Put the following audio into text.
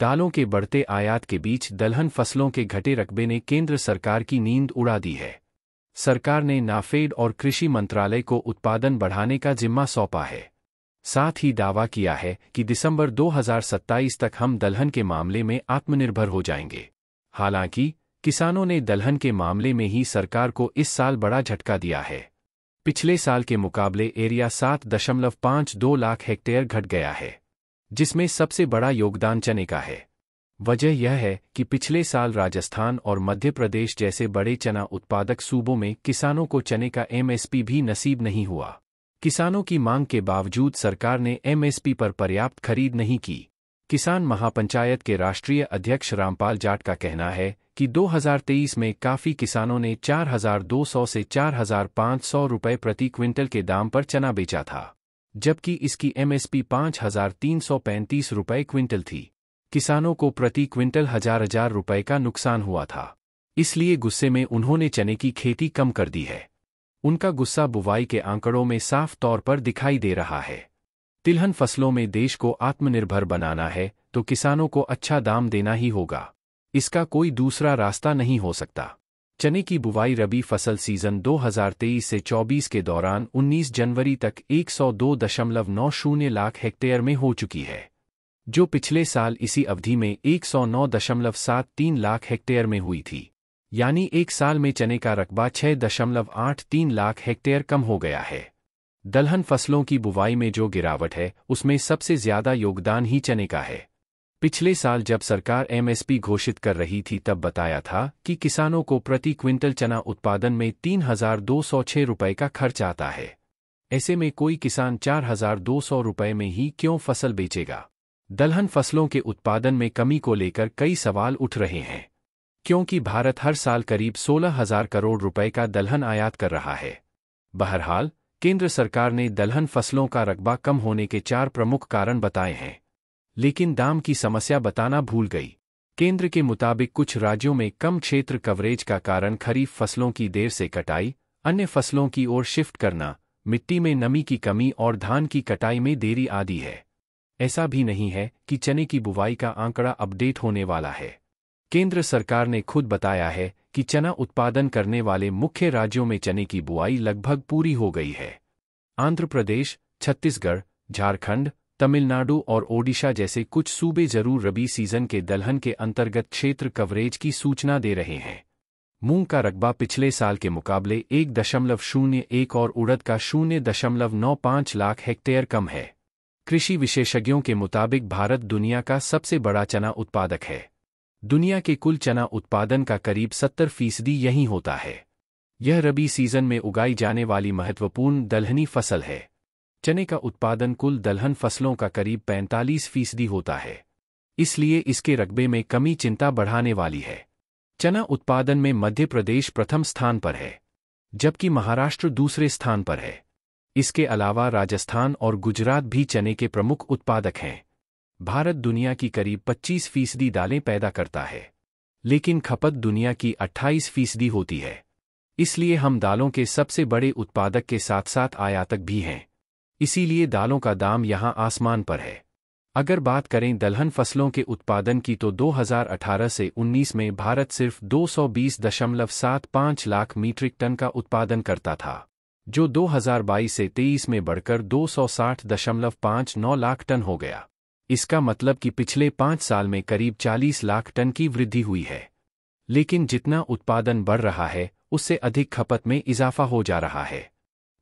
दालों के बढ़ते आयात के बीच दलहन फसलों के घटे रकबे ने केंद्र सरकार की नींद उड़ा दी है सरकार ने नाफेड और कृषि मंत्रालय को उत्पादन बढ़ाने का जिम्मा सौंपा है साथ ही दावा किया है कि दिसंबर 2027 तक हम दलहन के मामले में आत्मनिर्भर हो जाएंगे हालांकि किसानों ने दलहन के मामले में ही सरकार को इस साल बड़ा झटका दिया है पिछले साल के मुकाबले एरिया सात दशमलव दो लाख हेक्टेयर घट गया है जिसमें सबसे बड़ा योगदान चने का है वजह यह है कि पिछले साल राजस्थान और मध्य प्रदेश जैसे बड़े चना उत्पादक सूबों में किसानों को चने का एमएसपी भी नसीब नहीं हुआ किसानों की मांग के बावजूद सरकार ने एमएसपी पर पर्याप्त खरीद नहीं की किसान महापंचायत के राष्ट्रीय अध्यक्ष रामपाल जाट का कहना है कि 2023 में काफी किसानों ने 4,200 से 4,500 रुपए प्रति क्विंटल के दाम पर चना बेचा था जबकि इसकी एमएसपी पांच हजार तीन सौ पैंतीस रुपये क्विंटल थी किसानों को प्रति क्विंटल हजार हजार रुपये का नुकसान हुआ था इसलिए गुस्से में उन्होंने चने की खेती कम कर दी है उनका गुस्सा बुवाई के आंकड़ों में साफ तौर पर दिखाई दे रहा है तिलहन फसलों में देश को आत्मनिर्भर बनाना है तो किसानों को अच्छा दाम देना ही होगा इसका कोई दूसरा रास्ता नहीं हो सकता चने की बुवाई रबी फसल सीजन 2023 से 24 के दौरान 19 जनवरी तक 102.90 लाख हेक्टेयर में हो चुकी है जो पिछले साल इसी अवधि में 109.73 लाख हेक्टेयर में हुई थी यानी एक साल में चने का रकबा 6.83 लाख हेक्टेयर कम हो गया है दलहन फसलों की बुवाई में जो गिरावट है उसमें सबसे ज्यादा योगदान ही चने का है पिछले साल जब सरकार एमएसपी घोषित कर रही थी तब बताया था कि किसानों को प्रति क्विंटल चना उत्पादन में तीन हजार दो सौ छह रुपये का खर्च आता है ऐसे में कोई किसान चार हजार दो सौ रुपये में ही क्यों फसल बेचेगा दलहन फसलों के उत्पादन में कमी को लेकर कई सवाल उठ रहे हैं क्योंकि भारत हर साल करीब सोलह हजार करोड़ रुपए का दलहन आयात कर रहा है बहरहाल केंद्र सरकार ने दलहन फसलों का रकबा कम होने के चार प्रमुख कारण बताए हैं लेकिन दाम की समस्या बताना भूल गई केंद्र के मुताबिक कुछ राज्यों में कम क्षेत्र कवरेज का कारण खरीफ फसलों की देर से कटाई अन्य फसलों की ओर शिफ्ट करना मिट्टी में नमी की कमी और धान की कटाई में देरी आदि है ऐसा भी नहीं है कि चने की बुवाई का आंकड़ा अपडेट होने वाला है केंद्र सरकार ने खुद बताया है कि चना उत्पादन करने वाले मुख्य राज्यों में चने की बुआई लगभग पूरी हो गई है आंध्र प्रदेश छत्तीसगढ़ झारखंड तमिलनाडु और ओडिशा जैसे कुछ सूबे जरूर रबी सीजन के दलहन के अंतर्गत क्षेत्र कवरेज की सूचना दे रहे हैं मूंग का रकबा पिछले साल के मुकाबले एक दशमलव शून्य एक और उड़द का शून्य दशमलव नौ पाँच लाख हेक्टेयर कम है कृषि विशेषज्ञों के मुताबिक भारत दुनिया का सबसे बड़ा चना उत्पादक है दुनिया के कुल चना उत्पादन का करीब सत्तर फीसदी यहीं होता है यह रबी सीजन में उगाई जाने वाली महत्वपूर्ण दलहनी फसल है चने का उत्पादन कुल दलहन फसलों का करीब 45 फीसदी होता है इसलिए इसके रकबे में कमी चिंता बढ़ाने वाली है चना उत्पादन में मध्य प्रदेश प्रथम स्थान पर है जबकि महाराष्ट्र दूसरे स्थान पर है इसके अलावा राजस्थान और गुजरात भी चने के प्रमुख उत्पादक हैं भारत दुनिया की करीब 25 फीसदी दालें पैदा करता है लेकिन खपत दुनिया की 28 फीसदी होती है इसलिए हम दालों के सबसे बड़े उत्पादक के साथ साथ आयातक भी हैं इसीलिए दालों का दाम यहां आसमान पर है अगर बात करें दलहन फसलों के उत्पादन की तो 2018 से 19 में भारत सिर्फ 220.75 लाख मीट्रिक टन का उत्पादन करता था जो 2022 से 23 में बढ़कर 260.59 लाख टन हो गया इसका मतलब कि पिछले पांच साल में करीब 40 लाख टन की वृद्धि हुई है लेकिन जितना उत्पादन बढ़ रहा है उससे अधिक खपत में इजाफा हो जा रहा है